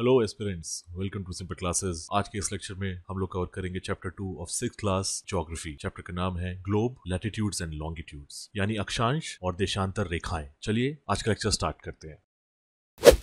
Hello aspirants welcome to simple classes आज के इस लेक्चर में हम लोग कवर करेंगे chapter two of six class geography chapter का नाम है ग्लोब लैटिट्यूड्स एंड लॉन्गिट्यूड्स यानी अक्षांश और देशांतर रेखाएं चलिए आज का लेक्चर स्टार्ट करते हैं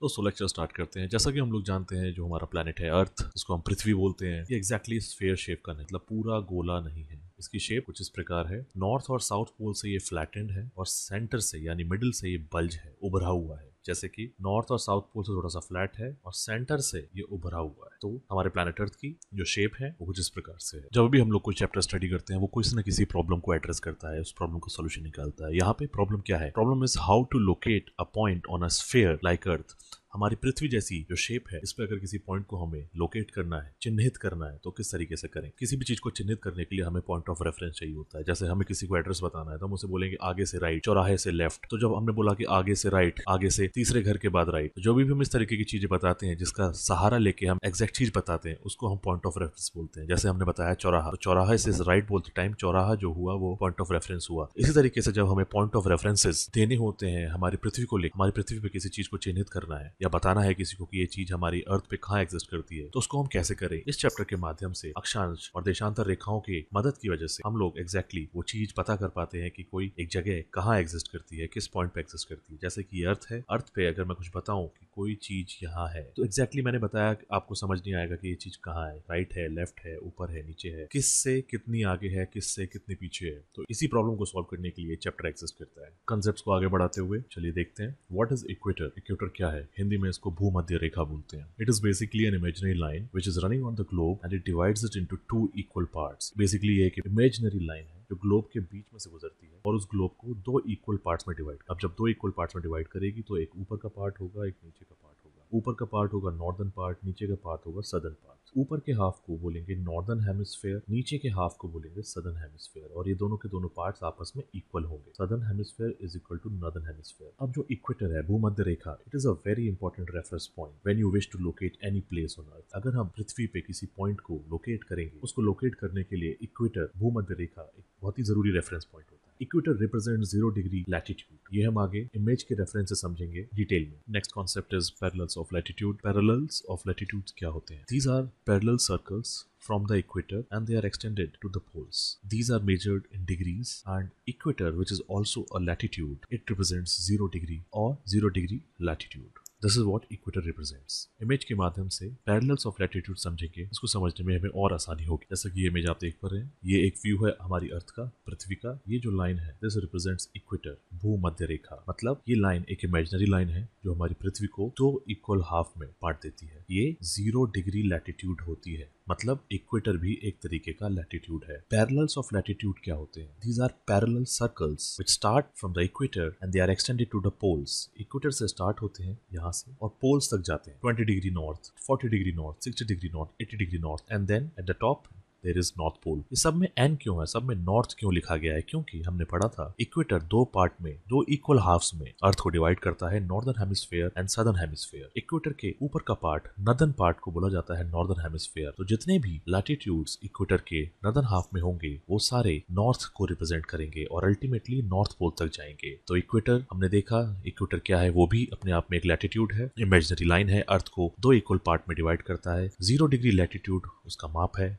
तो सो लेक्चर स्टार्ट करते हैं जैसा कि हम लोग जानते हैं जो हमारा प्लानट है अर्थ जिसको हम पृथ्वी बोलते हैं ये एग्जैक्टली स्फेयर शेप का नहीं मतलब पूरा गोला नहीं है इसकी शेप कुछ इस प्रकार है नॉर्थ और साउथ पोल से ये फ्लैटेंड है और सेंटर से यानी मिडिल से ये बल्ज है उभरा हुआ है जैसे कि नॉर्थ और साउथ पोल से थोड़ा सा फ्लैट है और सेंटर से ये उभरा हुआ है तो हमारे प्लानट अर्थ की जो शेप है वो कुछ इस प्रकार से है जब भी हम लोग कोई चैप्टर स्टडी करते हैं वो किसी न किसी प्रॉब्लम को एड्रेस करता है उस प्रॉब्लम को सोल्यूशन निकालता है यहाँ पे प्रॉब्लम क्या है problem is how to locate a point on a sphere like earth हमारी पृथ्वी जैसी जो शेप है इस पर अगर किसी पॉइंट को हमें लोकेट करना है चिन्हित करना है तो किस तरीके से करें किसी भी चीज को चिन्हित करने के लिए हमें पॉइंट ऑफ रेफरेंस चाहिए होता है जैसे हमें किसी को एड्रेस बताना है तो हम उसे बोलेंगे आगे से राइट चौराहे से लेफ्ट तो जब हमने बोला कि आगे से राइट आगे से तीसरे घर के बाद राइट तो जो भी हम इस तरीके की चीजें बताते हैं जिसका सहारा लेके हम एग्जैक्ट चीज बताते हैं उसको हम पॉइंट ऑफ रेफरेंस बोलते हैं जैसे हमने बताया चौराहा तो चौराहे से राइट बोलते टाइम चौराहा जो हुआ वो पॉइंट ऑफ रेफरेंस हुआ इसी तरीके से जब हमें पॉइंट ऑफ रेफरेंसेस देने होते हैं हमारी पृथ्वी को लेकर हमारी पृथ्वी पर किसी चीज को चिन्हित करना है या बताना है किसी को कि ये चीज हमारी अर्थ पे कहाँ एग्जिस्ट करती है तो उसको हम कैसे करें इस चैप्टर के माध्यम से अक्षांश और देशांतर रेखाओं के मदद की वजह से हम लोग एग्जैक्टली exactly वो चीज पता कर पाते हैं कि कोई एक जगह कहाँ एग्जिस्ट करती है किस पॉइंट पे एग्जिस्ट करती है जैसे कि अर्थ है अर्थ पे अगर मैं कुछ बताऊँ की कोई चीज़ यहाँ है तो एग्जैक्टली exactly मैंने बताया कि आपको समझ नहीं आएगा कि ये चीज़ कहाँ है राइट है लेफ्ट है ऊपर है नीचे है किस से कितनी आगे है किस से कितने पीछे है तो इसी प्रॉब्लम को सॉल्व करने के लिए चैप्टर एक्सिस्ट करता है कंसेप्ट को आगे बढ़ाते हुए चलिए देखते हैं वॉट इज इक्वेटर इक्वेटर क्या है हिंदी में इसको भूमध्य रेखा बोलते हैं it is basically an imaginary line which is running on the globe and it divides it into two equal parts basically एक इमेजनरी लाइन है जो ग्लोब के बीच में से गुजरती है और उस ग्लोब को दो इक्वल पार्ट्स में डिवाइड अब जब दो इक्वल पार्ट्स में डिवाइड करेगी तो एक ऊपर का पार्ट होगा एक नीचे का पार्ट होगा ऊपर का पार्ट होगा नॉर्दर्न पार्ट नीचे का पार्ट होगा सदर्न पार्ट ऊपर के हाफ को बोलेंगे नॉर्दर्न हेमिसफेयर नीचे के हाफ को बोलेंगे सदर्न हेमिसफेयर और ये दोनों के दोनों पार्ट आपस में इक्वल होंगे southern hemisphere is equal to northern hemisphere अब जो इक्वेटर है भूमध्य रेखा it is a very important reference point when you wish to locate any place on earth अगर हम पृथ्वी पे किसी पॉइंट को लोकेट करेंगे उसको लोकेट करने के लिए इक्वेटर भूमध्य रेखा एक बहुत ही जरूरी रेफरेंस पॉइंट होता है equator represent zero degree latitude ये हम आगे इमेज के रेफरेंस से समझेंगे डिटेल में next concept is parallels of latitude parallels of latitude क्या होते हैं these are parallel circles from the equator and they are extended to the poles. These are measured in degrees and equator which is also a latitude it represents 0 degree or 0 degree latitude. This is what equator represents image के माध्यम से parallels of latitude समझेंगे इसको समझने में हमें और आसानी होगी जैसा कि ये इमेज आप देख पा रहे हैं ये एक व्यू है हमारी अर्थ का पृथ्वी का ये जो लाइन है दिस रिप्रेजेंट्स इक्वेटर भू मध्य रेखा मतलब ये लाइन एक इमेजनरी लाइन है जो हमारी पृथ्वी को दो तो इक्वल हाफ में बांट देती है ये जीरो डिग्री लैटिट्यूड होती है मतलब इक्वेटर भी एक तरीके का लैटिट्यूड है पैरेलल्स ऑफ लैटिट्यूड क्या होते हैं these are parallel circles which start from the equator and they are extended to the poles equator से स्टार्ट होते हैं यहाँ से और पोल्स तक जाते हैं twenty degree north forty degree north sixty degree north eighty degree north and then at the top there is north pole ये सब में एन क्यों है सब में नॉर्थ क्यों लिखा गया है क्योंकि हमने पढ़ा था इक्वेटर दो पार्ट में दो इक्वल हाफ में अर्थ को डिवाइड करता है northern hemisphere and southern hemisphere equator के ऊपर का पार्ट नदन पार्ट को बोला जाता है नॉर्दर्न हेमिस्फेयर तो जितने भी लैटिट्यूड इक्वेटर के नदन हाफ में होंगे वो सारे नॉर्थ को रिप्रेजेंट करेंगे और अल्टीमेटली नॉर्थ पोल तक जाएंगे तो इक्वेटर हमने देखा इक्वेटर क्या है वो भी अपने आप में एक लैटिट्यूड है इमेजनरी लाइन है अर्थ को दो इक्वल पार्ट में डिवाइड करता है जीरो डिग्री लैटिट्यूड उसका माप है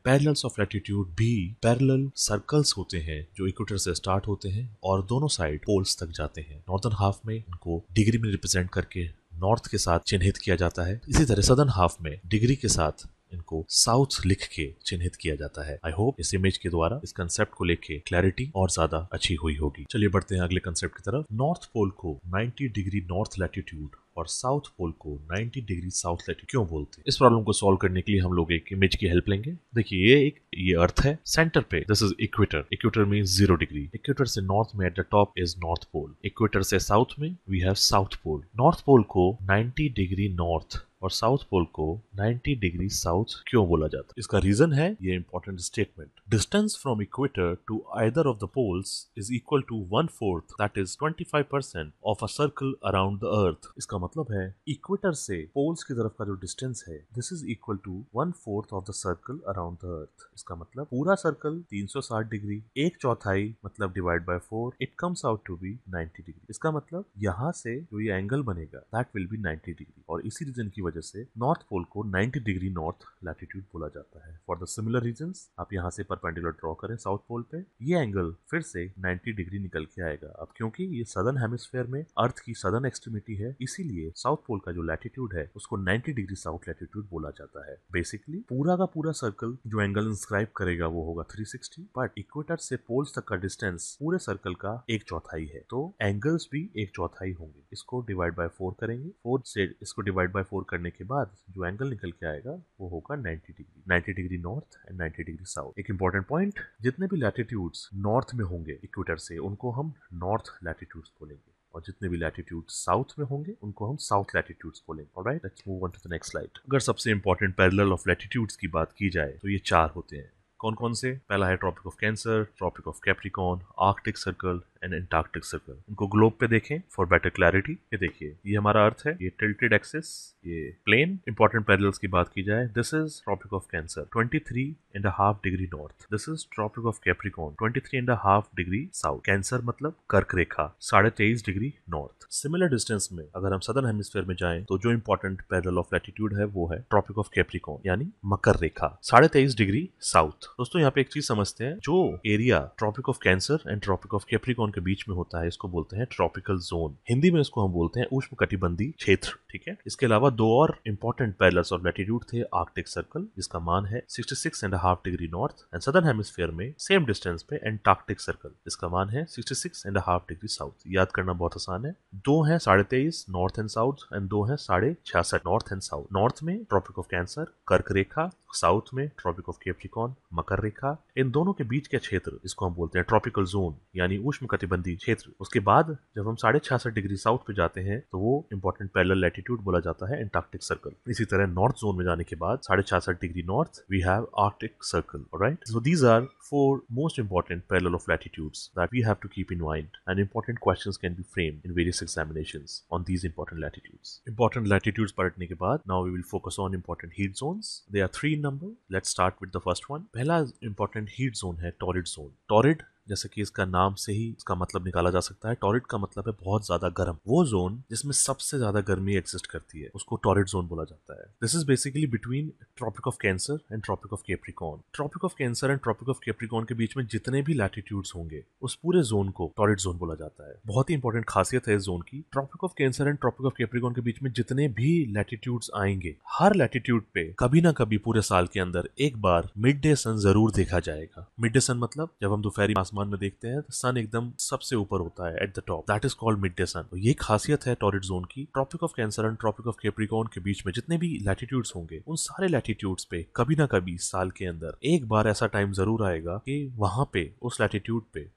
ऑफ ऑफ लैटिट्यूड भी पैरेलल सर्कल्स होते हैं जो इक्वेटर से स्टार्ट होते हैं और दोनों साइड पोल्स तक जाते हैं नॉर्दर्न हाफ में इनको डिग्री में रिप्रेजेंट करके नॉर्थ के साथ चिन्हित किया जाता है इसी तरह सदर्न हाफ में डिग्री के साथ इनको साउथ लिख के चिन्हित किया जाता है आई होप इस इमेज के द्वारा इस कंसेप्ट को लेके क्लैरिटी और ज्यादा अच्छी हुई होगी चलिए बढ़ते हैं अगले कंसेप्ट की तरफ नॉर्थ पोल को 90 डिग्री नॉर्थ लैटिट्यूड और साउथ पोल को 90 डिग्री साउथ लैटिट्यूड क्यों बोलते हैं इस प्रॉब्लम को सॉल्व करने के लिए हम लोग एक इमेज की हेल्प लेंगे देखिए ये एक ये अर्थ है सेंटर पे this is equator equator mean zero degree equator से नॉर्थ में at the top is north pole equator से साउथ में we have south pole north pole को 90 डिग्री नॉर्थ और साउथ पोल को 90 डिग्री साउथ क्यों बोला जाता है इसका रीजन है ये important statement distance from equator to either of the poles is equal to one fourth that is 25 percent of a circle around the earth इसका मतलब है इक्वेटर से पोल्स की तरफ का जो डिस्टेंस है this is equal to one fourth of the circle around the earth इसका मतलब पूरा सर्कल 360 डिग्री एक चौथाई मतलब divide by four it comes out to be 90 degree इसका मतलब यहाँ से जो ये एंगल बनेगा दैट विल बी 90 डिग्री और इसी रीजन की वजह से नॉर्थ पोल को 90 डिग्री नॉर्थ लैटिट्यूड बोला जाता है फॉर द सिमिलर रीजन आप यहाँ से परपेंडिकुलर ड्रॉ करें साउथ पोल पे ये एंगल फिर से 90 डिग्री निकल के आएगा अब क्योंकि ये सदर्न हेमिस्फेयर में अर्थ की सदर्न एक्सट्रीमिटी है इसीलिए साउथ पोल का जो लैटिट्यूड है उसको नाइन्टी डिग्री साउथ लैटिट्यूड बोला जाता है बेसिकली पूरा का पूरा सर्कल जो एंगल इंस्क्राइब करेगा वो होगा 360 बट इक्वेटर से पोल्स तक का डिस्टेंस पूरे सर्कल का एक चौथाई है तो एंगल्स भी एक चौथाई होंगे इसको डिवाइड बाय फोर करेंगे फोर से इसको डिवाइड बाय फोर करने करने के बाद जो एंगल निकल के आएगा वो होगा 90 degree 90 degree north and 90 degree south एक इंपॉर्टेंट पॉइंट जितने भी लैटिट्यूड्स नॉर्थ में होंगे इक्वेटर से उनको हम नॉर्थ लैटिट्यूड्स बोलेंगे और जितने भी लैटिट्यूड साउथ में होंगे उनको हम साउथ लैटिट्यूड्स बोलेंगे alright let's move on to the next slide अगर सबसे इंपॉर्टेंट पैरल ऑफ लैटिट्यूड्स की बात की जाए तो ये चार होते हैं कौन कौन से पहला है Tropic of Cancer Tropic of Capricorn Arctic Circle and Antarctic Circle इनको ग्लोब पे देखें फॉर बेटर क्लैरिटी ये देखिए ये हमारा अर्थ है ये टिल्टेड एक्सिस ये प्लेन इंपॉर्टेंट पैरेलल्स की बात की जाए this is Tropic of Cancer three and half degree north this is Tropic of Capricorn twenty three and half degree south Cancer मतलब कर्क रेखा साढ़े तेईस डिग्री नॉर्थ सिमिलर डिस्टेंस में अगर हम सदर्न हेमिस्फेयर में जाए तो जो इंपॉर्टेंट पैरेलल ऑफ लैटिट्यूड है वो है ट्रॉपिक ऑफ कैप्रिकॉन यानी मकर रेखा साढ़े तेईस डिग्री साउथ दोस्तों यहाँ पे एक चीज समझते हैं जो area Tropic of Cancer and Tropic of Capricorn monsoon के बीच में होता है इसको बोलते हैं ट्रॉपिकल जोन हिंदी में इसको हम बोलते हैं उष्ण कटिबंधी क्षेत्र ठीक है इसके अलावा दो और इम्पोर्टेंट पैलर्स ऑफ लेटीट्यूड थे आर्कटिक सर्कल जिसका मान है sixty six and half degree north and southern hemisphere में सेम डिस्टेंस पे एंटार्क्टिक सर्कल जिसका मान है sixty six and half degree south याद करना बहुत आसान है दो है साढ़े तेईस नॉर्थ एंड साउथ एंड दो है साढ़े छियासठ नॉर्थ एंड साउथ नॉर्थ में ट्रॉपिक ऑफ कैंसर कर्क रेखा साउथ में ट्रॉपिक ऑफ केप्टिकॉन मकर रेखा इन दोनों के बीच के क्षेत्र इसको हम बोलते हैं ट्रॉपिकल जोन यानी उष्ण प्रतिबंधी क्षेत्र उसके बाद जब हम साढ़े छियासठ डिग्री साउथ पे जाते हैं तो वो इंपॉर्टेंट पैरल लैटिट्यूड बोला जाता है एंटार्क्टिक सर्कल इसी तरह नॉर्थ जोन में जाने के बाद साढ़े छियासठ degree north we have Arctic Circle right so these are four most important parallel of latitude that we have to keep in mind and important question can be frame in various examination on these important latitude important latitude पलटने के बाद now we will focus on important heat zone they are three number let start with the first one पहला important heat zone है torrid zone torrid जैसे कि इसका नाम से ही इसका मतलब निकाला जा सकता है टॉरिट का मतलब है बहुत ज्यादा गर्म वो जोन जिसमें सबसे ज्यादा गर्मी एग्जिस्ट करती है उसको टॉरिट जोन बोला जाता है this is basically between Tropic of Cancer and Tropic of Capricorn Tropic of Cancer and Tropic of Capricorn के बीच में जितने भी लैटिट्यूड होंगे उस पूरे जोन को टॉरिट जोन बोला जाता है बहुत ही इंपॉर्टेंट खासियत है इस जोन की Tropic of Cancer and Tropic of Capricorn के बीच में जितने भी लैटिट्यूड आएंगे हर लैटिट्यूड पे कभी ना कभी पूरे साल के अंदर एक बार मिड डे सन जरूर देखा जाएगा मिड डे सन मतलब जब हम दोपहरी आसमान ब्रह्मांड में देखते हैं तो सन एकदम सबसे ऊपर होता है at the top that is called midday sun ये खासियत है टॉरिड जोन की Tropic of Cancer and Tropic of Capricorn के बीच में जितने भी लैटिट्यूड्स होंगे उन सारे लैटिट्यूड्स पे कभी ना कभी साल के अंदर एक बार ऐसा टाइम जरूर आएगा कि वहां पे उस लैटिट्यूड पे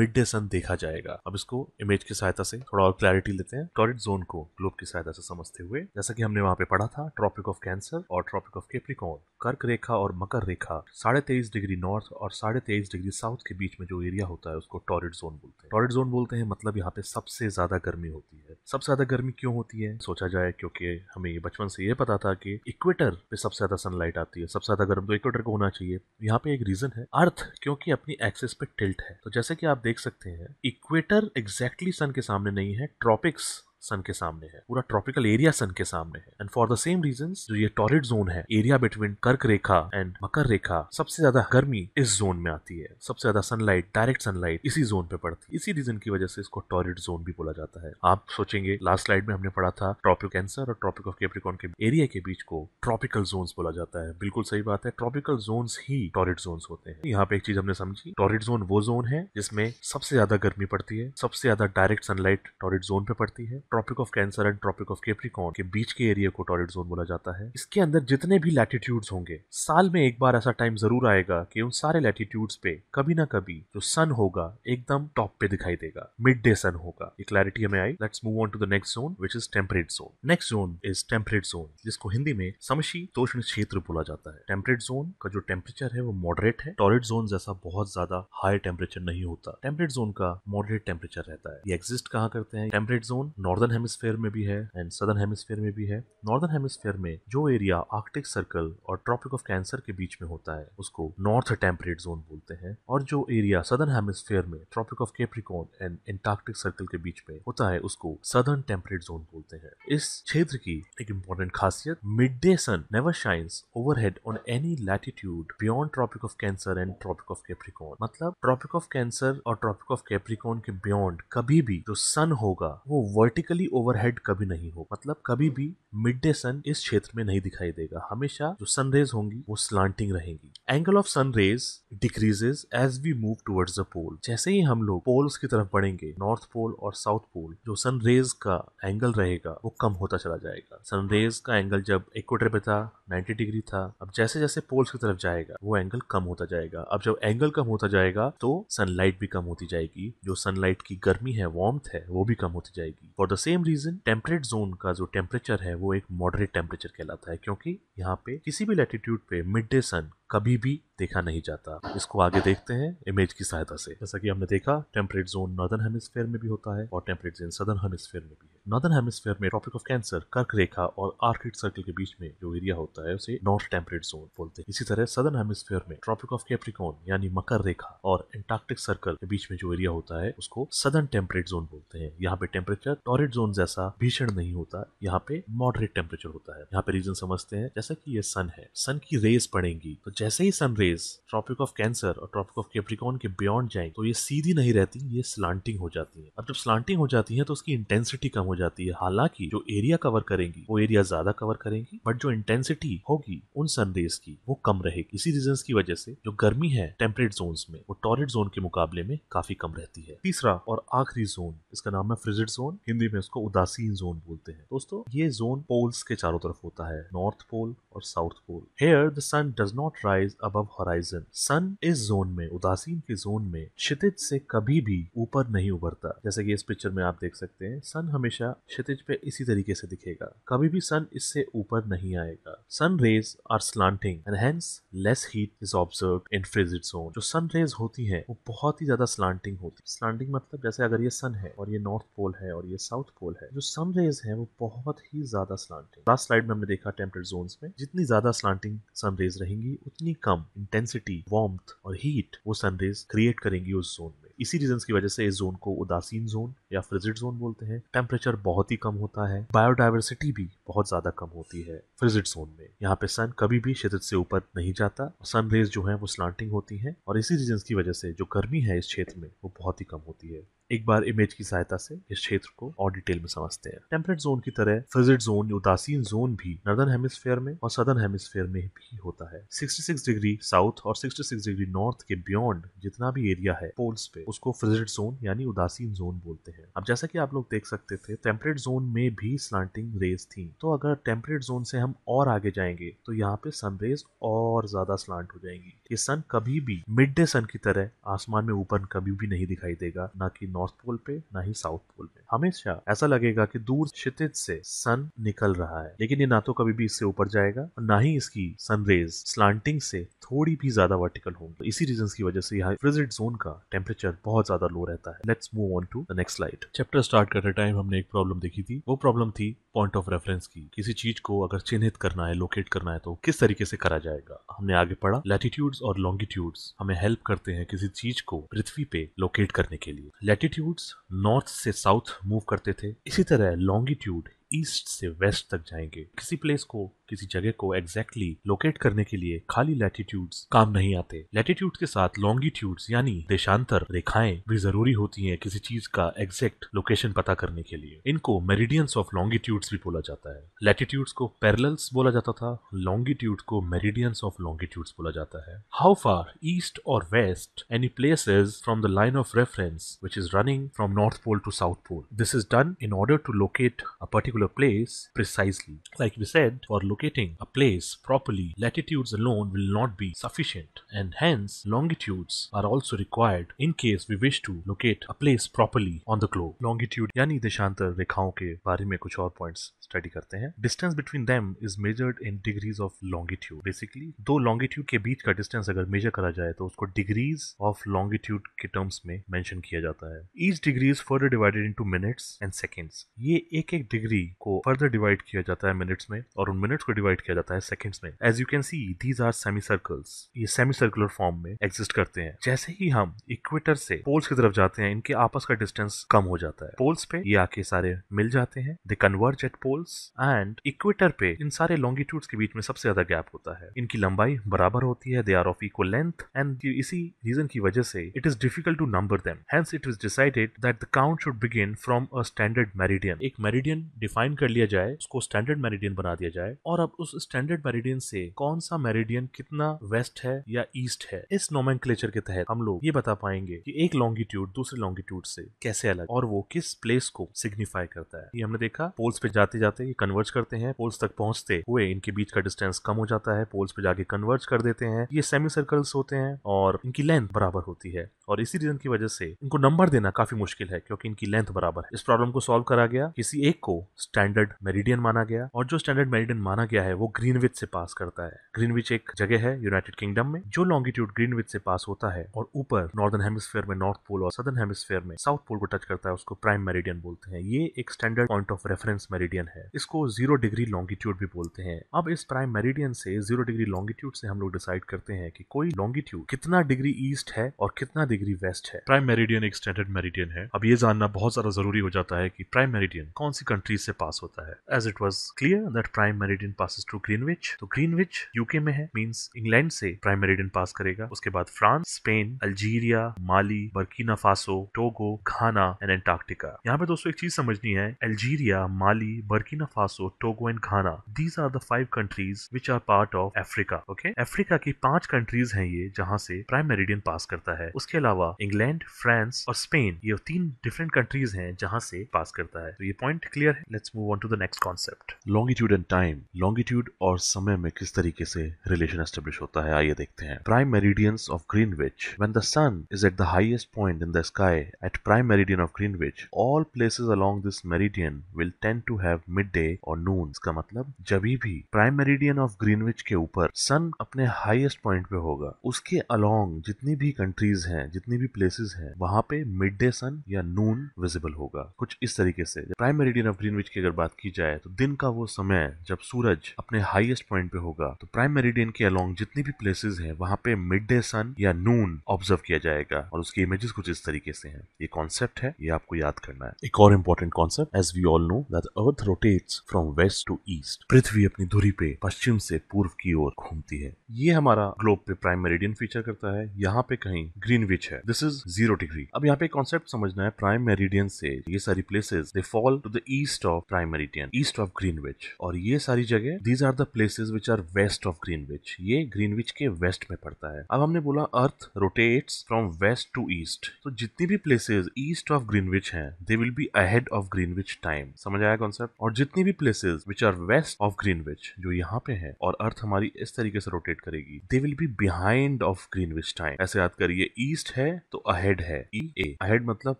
मिड डे सन देखा जाएगा अब इसको इमेज की सहायता से थोड़ा और क्लैरिटी लेते हैं टॉरिट जोन को ग्लोब की सहायता से समझते हुए जैसा कि हमने वहां पे पढ़ा था ट्रॉपिक ऑफ कैंसर और ट्रॉपिक ऑफ केप्रिकॉन कर्क रेखा और मकर रेखा साढ़े तेईस डिग्री नॉर्थ और साढ़े तेईस डिग्री साउथ के बीच में जो एरिया होता है उसको टॉरिट जोन बोलते हैं टॉरिट जोन बोलते हैं मतलब यहाँ पे सबसे ज्यादा गर्मी होती है सबसे ज्यादा गर्मी क्यों होती है सोचा जाए क्योंकि हमें बचपन से ये पता था कि इक्वेटर पे सबसे ज्यादा सनलाइट आती है सबसे ज्यादा गर्म तो इक्वेटर को होना चाहिए यहाँ पे एक रीजन है अर्थ क्योंकि अपनी एक्सेस पे टिल्ट है तो जैसे कि आप देख सकते हैं इक्वेटर एग्जैक्टली सन के सामने नहीं है ट्रॉपिक्स सन के सामने है पूरा ट्रॉपिकल एरिया सन के सामने है and for the same reason जो ये टॉरिड जोन है एरिया बिटवीन कर्क रेखा एंड मकर रेखा सबसे ज्यादा गर्मी इस जोन में आती है सबसे ज्यादा सनलाइट डायरेक्ट सनलाइट इसी जोन पे पड़ती है इसी रीजन की वजह से इसको टॉरिड जोन भी बोला जाता है आप सोचेंगे लास्ट स्लाइड में हमने पढ़ा था ट्रॉपिक कैंसर और ट्रॉपिक ऑफ कैप्रिकॉन के एरिया के बीच को ट्रॉपिकल जोन बोला जाता है बिल्कुल सही बात है ट्रॉपिकल जोन ही टॉरिड जोन होते हैं यहाँ पे एक चीज हमने समझी टॉरिड जोन वो जोन है जिसमें सबसे ज्यादा गर्मी पड़ती है सबसे ज्यादा डायरेक्ट सनलाइट टॉरिड जोन पे पड़ती है Tropic of Cancer and Tropic of Capricorn के बीच के एरिया को टॉरिड जोन बोला जाता है इसके अंदर जितने भी लैटिट्यूड्स होंगे साल में एक बार ऐसा टाइम जरूर आएगा कि उन सारे लैटिट्यूड्स पे कभी ना कभी जो सन होगा एकदम टॉप पे दिखाई देगा मिड डे सन होगा ये क्लैरिटी हमें आई let's move on to the next zone which is temperate zone next zone is temperate zone जिसको हिंदी में समशी तोषण क्षेत्र बोला जाता है टेम्परेट जोन का जो टेम्परेचर है वो मॉडरेट है टॉरिड जोन जैसा बहुत ज्यादा हाई टेम्परेचर नहीं होता टेम्परेट जोन का मॉडरेट टेम्परेचर रहता है ये एग्जिस्ट कहाँ करते हैं temperate zone north northern hemisphere में भी है एंड सदर्न हेमिस्फेयर में भी है नॉर्दर्न हेमिस्फेयर में जो एरिया आर्कटिक सर्कल और ट्रॉपिक ऑफ कैंसर के बीच में होता है उसको नॉर्थ टेम्परेट जोन बोलते हैं और जो एरिया सदर्न हेमिस्फेयर में Tropic of Capricorn and Antarctic Circle के बीच में होता है उसको सदर्न टेम्परेट जोन बोलते हैं इस क्षेत्र की एक इम्पोर्टेंट खासियत midday sun never shines overhead on any latitude beyond Tropic of Cancer and Tropic of Capricorn मतलब ट्रॉपिक ऑफ कैंसर और ट्रॉपिक ऑफ केप्रिकॉन के बियॉन्ड कभी भी जो सन होगा वो वर्टिकल प्रैक्टिकली ओवरहेड कभी नहीं हो मतलब कभी भी मिड डे सन इस क्षेत्र में नहीं दिखाई देगा हमेशा जो सनरेज होंगी वो स्लांटिंग रहेंगी angle of sunrays decreases as we move towards the pole जैसे ही हम लोग पोल्स की तरफ बढ़ेंगे नॉर्थ पोल और साउथ पोल जो सनरेज का एंगल रहेगा वो कम होता चला जाएगा सनरेज का एंगल जब इक्वेटर पे था 90 डिग्री था अब जैसे जैसे पोल्स की तरफ जाएगा वो एंगल कम होता जाएगा अब जब एंगल कम होता जाएगा तो सनलाइट भी कम होती जाएगी जो सनलाइट की गर्मी है वार्म है वो भी कम होती जाएगी for the the same reason temperate zone का जो टेम्परेचर है वो एक मॉडरेट टेम्परेचर कहलाता है क्योंकि यहाँ पे किसी भी लैटिट्यूड पे मिड डे सन कभी भी देखा नहीं जाता इसको आगे देखते हैं इमेज की सहायता से जैसा कि हमने देखा टेम्परेट जोन नॉर्दर्न हेमिस्फेयर में भी होता है और टेम्परेट जोन सदर्न हेमिस्फेयर में भी है नॉर्दर्न हेमिस्फेयर में ट्रॉपिक ऑफ कैंसर कर्क रेखा और आर्किड सर्कल के बीच में जो एरिया होता है उसे नॉर्थ टेम्परेट जोन बोलते हैं इसी तरह सदर्न हेमिस्फेयर में ट्रॉपिक ऑफ कैप्रिकॉन यानी मकर रेखा और एंटार्क्टिक सर्कल के बीच में जो एरिया होता है उसको सदर्न टेम्परेट जोन बोलते हैं यहाँ पे टेम्परेचर टॉरिड जोन जैसा भीषण नहीं होता यहाँ पे मॉडरेट टेम्परेचर होता है यहाँ पे रीजन समझते हैं जैसा की ये सन है सन की रेस पड़ेंगी तो जैसे ही सनरेज ट्रॉपिक ऑफ कैंसर और ट्रॉपिक ऑफ कैप्रिकॉन के बियॉन्ड जाए तो ये सीधी नहीं रहती ये स्लांटिंग हो जाती है अब जब स्लांटिंग हो जाती है तो उसकी इंटेंसिटी कम हो जाती है हालांकि जो एरिया कवर करेंगी वो एरिया ज्यादा कवर करेंगी बट जो इंटेंसिटी होगी उन सनरेज की वो कम रहेगी इसी रीजन की वजह से जो गर्मी है टेम्परेट जोन में वो टॉरेट जोन के मुकाबले में काफी कम रहती है तीसरा और आखिरी जोन इसका नाम है फ्रिजिड जोन हिंदी में उसको उदासीन जोन बोलते हैं दोस्तों ये जोन पोल्स के चारों तरफ होता है नॉर्थ पोल और south pole here the sun does not rise above horizon sun इस जोन में उदासीन के जोन में क्षितिज से कभी भी ऊपर नहीं उभरता जैसे कि इस पिक्चर में आप देख सकते हैं सन हमेशा क्षितिज पे इसी तरीके से दिखेगा कभी भी सन इससे ऊपर नहीं आएगा sun rays are slanting and hence less heat is observe in frigid zone जो सन रेज होती है वो बहुत ही ज्यादा स्लांटिंग होती है स्लांटिंग मतलब जैसे अगर ये सन है और ये नॉर्थ पोल है और ये साउथ पोल है जो सन रेज है वो बहुत ही ज्यादा स्लांटिंग लास्ट स्लाइड में हमने देखा टेम्परेट जोन में जितनी ज्यादा स्लांटिंग सन रेज रहेंगी उतनी कम इंटेंसिटी वार्म और हीट वो सनरेज क्रिएट करेंगी उस जोन में इसी रीजन की वजह से इस जोन को उदासीन जोन या फ्रिजिड जोन बोलते हैं टेम्परेचर बहुत ही कम होता है बायोडाइवर्सिटी भी बहुत ज्यादा कम होती है फ्रिजिड जोन में यहाँ पे सन कभी भी क्षेत्र से ऊपर नहीं जाता सन रेज जो है वो स्लांटिंग होती है और इसी रीजन की वजह से जो गर्मी है इस क्षेत्र में वो बहुत ही कम होती है एक बार इमेज की सहायता से इस क्षेत्र को और डिटेल में समझते हैं टेम्परेट जोन की तरह फ्रिजिड जोन उदासीन जोन भी नर्दर्न हेमिस्फेयर में और सदर्न हेमिस्फेयर में भी होता है 66 डिग्री साउथ और 66 डिग्री नॉर्थ के बियॉन्ड जितना भी एरिया है पोल्स पे उसको फ्रिजिड जोन यानी उदासीन जोन बोलते हैं है अब जैसा कि आप लोग देख सकते थे टेम्परेट जोन में भी स्लांटिंग रेज थी तो अगर टेम्परेट जोन से हम और आगे जाएंगे तो यहाँ पे सन रेज और ज्यादा स्लांट हो जाएंगी ये सन कभी भी मिड डे सन की तरह आसमान में ऊपर कभी भी नहीं दिखाई देगा ना कि नॉर्थ पोल पे ना ही साउथ पोल पे हमेशा ऐसा लगेगा कि दूर क्षितिज से सन निकल रहा है लेकिन ये ना तो कभी भी इससे ऊपर जाएगा और ना ही इसकी सन रेज स्लांटिंग से थोड़ी भी ज्यादा वर्टिकल होंगी तो इसी रीजन की वजह से यहाँ फ्रिजिड जोन का टेम्परेचर बहुत ज्यादा लो रहता है let's move on to the next life right chapter start करते टाइम हमने एक प्रॉब्लम देखी थी वो प्रॉब्लम थी पॉइंट ऑफ रेफरेंस की किसी चीज को अगर चिन्हित करना है लोकेट करना है तो किस तरीके से करा जाएगा हमने आगे पढ़ा लैटिट्यूड्स और लॉन्गिट्यूड्स हमें हेल्प करते हैं किसी चीज को पृथ्वी पे लोकेट करने के लिए लैटिट्यूड्स नॉर्थ से साउथ मूव करते थे इसी तरह लॉन्गिट्यूड ईस्ट से वेस्ट तक जाएंगे किसी प्लेस को किसी जगह को एग्जैक्टली exactly लोकेट करने के लिए खाली लैटिट्यूड्स काम नहीं आते लैटिट्यूड के साथ लॉन्गिट्यूड यानी देशांतर रेखाएं भी जरूरी होती है किसी चीज का एग्जैक्ट लोकेशन पता करने के लिए इनको मेरिडियंस ऑफ लॉन्गिट्यूड्स भी बोला जाता है लैटिट्यूड्स को पैरेलल्स बोला जाता था लॉन्गिट्यूड को मेरिडियंस ऑफ लॉन्गिट्यूड्स बोला जाता है हाउ फार ईस्ट और west any place is from the line of reference which is running from north pole to south pole this is done in order to locate a particular place precisely like we said for locating a place properly, latitudes alone will not be sufficient and hence longitudes are also required in case we wish to locate a place properly on the globe. Longitude यानी देशांतर रेखाओं के बारे में कुछ और points study करते हैं distance between them is measured in degrees of longitude basically दो लॉन्गिट्यूड के बीच का डिस्टेंस अगर मेजर करा जाए तो उसको डिग्रीज ऑफ लॉन्गिट्यूड के टर्म्स में मेंशन किया जाता है each degrees further divided into minutes and seconds ये एक एक डिग्री को फर्दर डिवाइड किया जाता है मिनट्स में और उन मिनट्स को डिवाइड किया जाता है सेकेंड्स में as you can see these are semi circles ये सेमी सर्कुलर फॉर्म में एग्जिस्ट करते हैं जैसे ही हम इक्वेटर से पोल्स की तरफ जाते हैं इनके आपस का डिस्टेंस कम हो जाता है पोल्स पे ये आके सारे मिल जाते हैं they converge at poles and equator पे इन सारे लॉन्गिट्यूड्स के बीच में सबसे ज्यादा गैप होता है इनकी लंबाई बराबर होती है they are of equal length and इसी रीजन की वजह से it is difficult to number them hence it is decided that the count should begin from a standard meridian एक मेरिडियन डिफाइन कर लिया जाए उसको स्टैंडर्ड मेरिडियन बना दिया जाए और अब उस स्टैंडर्ड मेरिडियन से कौन सा मेरिडियन कितना वेस्ट है या ईस्ट है इस नोमैन के तहत हम लोग ये बता पाएंगे कि एक लॉन्गिट्यूड दूसरे लॉन्गिट्यूड से कैसे अलग और वो किस प्लेस को सिग्निफाई करता है ये हमने देखा पोल्स पे जाते जाते ये कन्वर्ज करते हैं पोल्स तक पहुंचते हुए इनके बीच का डिस्टेंस कम हो जाता है पोल्स पे जाके कन्वर्ज कर देते हैं ये सेमी सर्कल्स होते हैं और इनकी लेंथ बराबर होती है और इसी रीजन की वजह से इनको नंबर देना काफी मुश्किल है क्योंकि इनकी लेंथ बराबर है इस प्रॉब्लम को सॉल्व करा गया किसी एक को स्टैंडर्ड मेरिडियन माना गया और जो स्टैंडर्ड मेरिडियन माना जाना गया है वो ग्रीनविच से पास करता है ग्रीनविच एक जगह है यूनाइटेड किंगडम में जो लॉन्गिट्यूड ग्रीनविच से पास होता है और ऊपर नॉर्दर्न हेमिस्फेयर में नॉर्थ पोल और सदर्न हेमिस्फेयर में साउथ पोल को टच करता है उसको प्राइम मेरिडियन बोलते हैं ये एक standard point of reference meridian है इसको जीरो डिग्री लॉन्गिट्यूड भी बोलते हैं अब इस प्राइम मेरिडियन से जीरो डिग्री लॉन्गिट्यूड से हम लोग डिसाइड करते हैं कि कोई लॉन्गिट्यूड कितना डिग्री ईस्ट है और कितना डिग्री वेस्ट है प्राइम मेरिडियन एक स्टैंडर्ड मेरिडियन है अब ये जानना बहुत ज्यादा जरूरी हो जाता है कि प्राइम मेरिडियन कौन सी कंट्रीज से पास होता है as it was clear that prime meridian meridian passes to Greenwich तो ग्रीनविच यूके में है मींस इंग्लैंड से प्राइम मेरिडियन पास करेगा उसके बाद France Spain Algeria Mali Burkina Faso Togo Ghana and Antarctica यहाँ पे दोस्तों एक चीज समझनी है Algeria Mali Burkina Faso Togo and Ghana these are the five countries which are part of Africa okay Africa की पांच कंट्रीज हैं ये जहाँ से प्राइम मेरिडियन पास करता है उसके अलावा इंग्लैंड फ्रांस और स्पेन ये तीन डिफरेंट कंट्रीज हैं जहाँ से पास करता है तो ये पॉइंट क्लियर है let's move on to the next concept longitude and time longitude और समय में किस तरीके से रिलेशन एस्टेब्लिश होता है आइए देखते हैं prime meridians of Greenwich when the sun is at the highest point in the sky at prime meridian of Greenwich all places along this meridian will tend to have midday और noon इसका मतलब जब भी prime meridian of Greenwich के ऊपर सन अपने highest point पे होगा उसके अलोंग जितनी भी कंट्रीज हैं जितनी भी प्लेसेस हैं वहां पे मिड डे सन या नून विजिबल होगा कुछ इस तरीके से प्राइम मेरिडियन ऑफ ग्रीनविच की अगर बात की जाए तो दिन का वो समय जब सूरज सूरज अपने हाईएस्ट पॉइंट पे होगा तो प्राइम मेरिडियन के अलोंग जितनी भी प्लेसेस हैं वहां पे मिड डे सन या नून ऑब्जर्व किया जाएगा और उसकी इमेजेस कुछ इस तरीके से हैं ये कॉन्सेप्ट है ये आपको याद करना है एक और important concept as we all know that earth rotates from west to east पृथ्वी अपनी धुरी पे पश्चिम से पूर्व की ओर घूमती है ये हमारा ग्लोब पे प्राइम मेरिडियन फीचर करता है यहाँ पे कहीं ग्रीन विच है दिस इज जीरो डिग्री अब यहाँ पे कॉन्सेप्ट समझना है प्राइम मेरिडियन से ये सारी places they fall to the east of prime meridian east of Greenwich और ये सारी जगह जगह these are the places which are west of Greenwich ये ग्रीनविच के वेस्ट में पड़ता है अब हमने बोला earth rotate from west to east तो जितनी भी प्लेसेज ईस्ट ऑफ ग्रीनविच है they will be ahead of Greenwich time समझ आया कॉन्सेप्ट और जितनी भी places which are west of Greenwich जो यहाँ पे है और अर्थ हमारी इस तरीके से रोटेट करेगी they will be behind of Greenwich time ऐसे याद करिए ईस्ट है तो अहेड है ई ए अहेड मतलब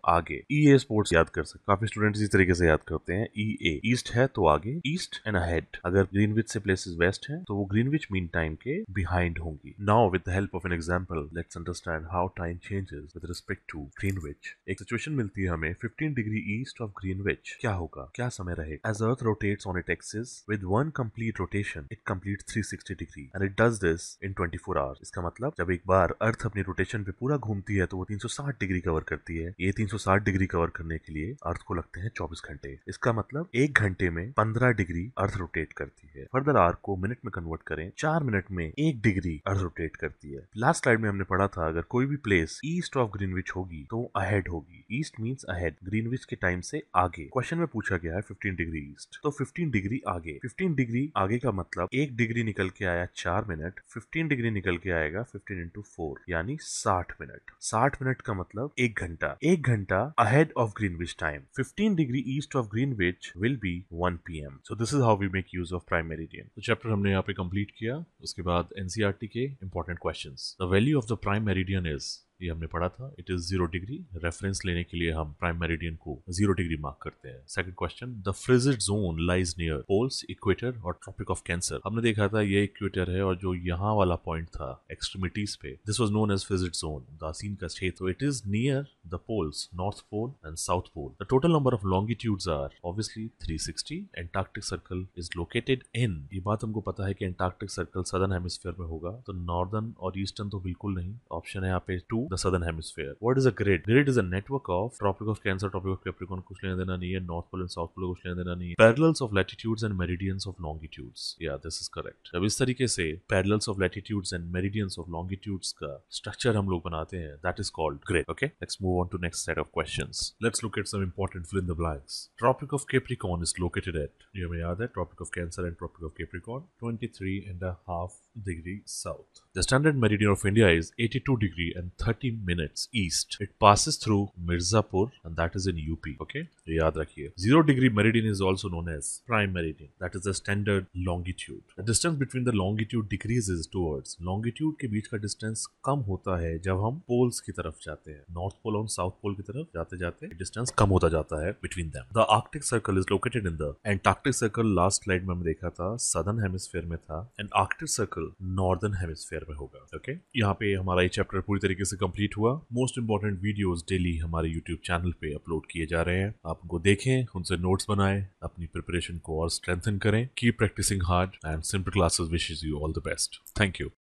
आगे ई ए स्पोर्ट्स याद कर सकते काफी स्टूडेंट्स इस तरीके से याद करते हैं ई ए ईस्ट है तो आगे ईस्ट एंड अहेड अगर ग्रीनविच से प्लेसेस वेस्ट हैं तो वो ग्रीनविच मीन टाइम के बिहाइंड होंगी now with the help of an example let's understand how time changes with respect to Greenwich एक सिचुएशन मिलती है हमें 15 डिग्री ईस्ट ऑफ ग्रीनविच क्या होगा क्या समय रहेगा as earth rotates on it axis with one complete rotation it complete 360 degree and it does this in 24 hours इसका मतलब जब एक बार अर्थ अपनी रोटेशन पे पूरा घूमती है तो वो 360 डिग्री कवर करती है ये 360 डिग्री कवर करने के लिए अर्थ को लगते हैं 24 घंटे इसका मतलब एक घंटे में 15 डिग्री अर्थ रोटेट करती है करती है फर्दर आर को मिनट में कन्वर्ट करें चार मिनट में एक डिग्री अर्थ रोटेट करती है लास्ट स्लाइड में हमने पढ़ा था अगर कोई भी प्लेस ईस्ट ऑफ ग्रीनविच होगी तो अहेड होगी ईस्ट मीन्स अहेड ग्रीनविच के टाइम से आगे क्वेश्चन में पूछा गया है फिफ्टीन डिग्री ईस्ट तो फिफ्टीन डिग्री आगे फिफ्टीन डिग्री आगे का मतलब एक डिग्री निकल के आया चार मिनट फिफ्टीन डिग्री निकल के आएगा फिफ्टीन इंटू फोर यानी साठ मिनट साठ मिनट का मतलब एक घंटा एक घंटा ahead of Greenwich time fifteen degree east of Greenwich will be one P M so this is how we make use of prime meridian तो चैप्टर हमने यहाँ पे कंप्लीट किया उसके बाद एनसीआरटी के important question the value of the prime meridian is ये हमने पढ़ा था it is zero degree reference लेने के लिए हम प्राइम मेरिडियन को जीरो डिग्री मार्क करते हैं second question the frigid zone lies near poles equator और ट्रॉपिक ऑफ कैंसर हमने देखा था ये इक्वेटर है और जो यहाँ वाला पॉइंट था एक्सट्रीमिटीज पे this was known as frigid zone दासीन का क्षेत्र it is near the poles north pole and south pole the total number of longitudes are obviously three sixty Antarctic circle is located in ये बात हमको पता है कि एंटार्क्टिक सर्कल सदर्न हेमिस्फीयर में होगा तो नॉर्दर्न और ईस्टर्न तो बिल्कुल नहीं ऑप्शन है यहाँ पे to the southern hemisphere. What is a grid? Grid is a network of Tropic of Cancer, Tropic of Capricorn, Kushlandanani, and North Pole and South Pole Kushlandanani, parallels of latitudes and meridians of longitudes. Yeah, this is correct. अब इस तरीके से parallels of latitudes and meridians of longitudes का structure हम लोग बनाते हैं. That is called grid. Okay, let's move on to next set of questions. Let's look at some important fill in the blanks. Tropic of Capricorn is located at. ये याद है Tropic of Cancer and Tropic of Capricorn, 23 and a half degree south. The standard meridian of India is 82 degree and 30 minutes east. It passes through Mirzapur and that is in UP. Okay, याद रखिए. Zero degree meridian is also known as prime meridian. That is the standard longitude. The distance between the longitude decreases towards. Longitude ke beech ka distance kam hota hai jab hum poles ki taraf जाते हैं. North pole और South pole ki taraf जाते जाते distance kam hota jata hai between them. The Arctic Circle is located in the Antarctic Circle. Last slide mein dekha tha Southern Hemisphere mein tha And Arctic Circle circle northern hemisphere में होगा okay okay? यहाँ पे हमारा ये chapter पूरी तरीके से complete हुआ मोस्ट इंपॉर्टेंट वीडियो डेली हमारे यूट्यूब चैनल पे अपलोड किए जा रहे हैं आप उनको देखें उनसे नोट्स बनाए अपनी प्रिपरेशन को और स्ट्रेंथन करें keep practicing hard and simple classes wishes you all the best thank you